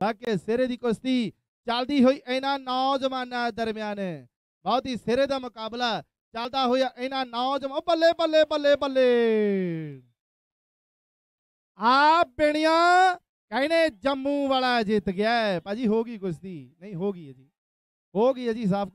ਵਾਕੇ ਸਿਰੇ ਦੀ ਕੁਸ਼ਤੀ ਚੱਲਦੀ ਹੋਈ ਇਹਨਾਂ ਨੌਜਵਾਨਾਂ ਦਰਮਿਆਨ ਬਹੁਤ ਹੀ ਸਿਰੇ ਦਾ ਮੁਕਾਬਲਾ ਚੱਲਦਾ ਹੋਇਆ ਇਹਨਾਂ ਨੌਜਵਾਨ ਬੱਲੇ ਬੱਲੇ ਬੱਲੇ ਬੱਲੇ ਆ ਬਿਣਿਆ ਕਹਿੰਦੇ ਜੰਮੂ ਵਾਲਾ ਜਿੱਤ ਗਿਆ ਭਾਜੀ ਹੋ ਗਈ ਕੁਸ਼ਤੀ ਨਹੀਂ ਹੋ ਗਈ ਜੀ ਹੋ ਗਈ ਹੈ ਜੀ ਸਾਫ